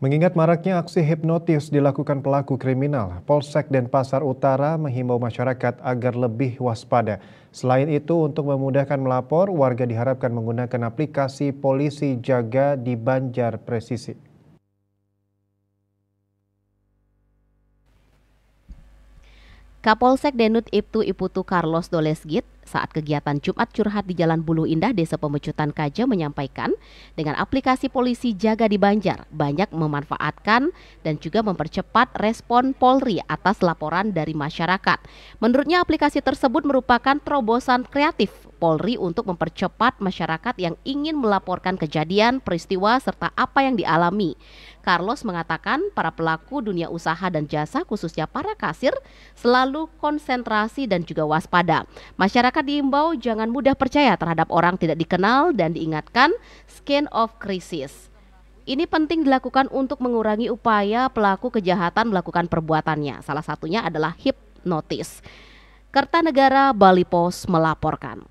Mengingat maraknya aksi hipnotis dilakukan pelaku kriminal, Polsek Denpasar Utara menghimbau masyarakat agar lebih waspada. Selain itu, untuk memudahkan melapor, warga diharapkan menggunakan aplikasi Polisi Jaga di Banjar Presisi. Kapolsek Denut Ibtu Iputu Carlos Dolesgit saat kegiatan Jumat Curhat di Jalan Bulu Indah Desa Pemecutan Kaja menyampaikan dengan aplikasi polisi jaga di Banjar banyak memanfaatkan dan juga mempercepat respon Polri atas laporan dari masyarakat. Menurutnya aplikasi tersebut merupakan terobosan kreatif Polri untuk mempercepat masyarakat yang ingin melaporkan kejadian, peristiwa, serta apa yang dialami. Carlos mengatakan para pelaku dunia usaha dan jasa khususnya para kasir selalu konsentrasi dan juga waspada. Masyarakat diimbau jangan mudah percaya terhadap orang tidak dikenal dan diingatkan skin of crisis. Ini penting dilakukan untuk mengurangi upaya pelaku kejahatan melakukan perbuatannya. Salah satunya adalah hipnotis. Kertanegara Bali Pos melaporkan.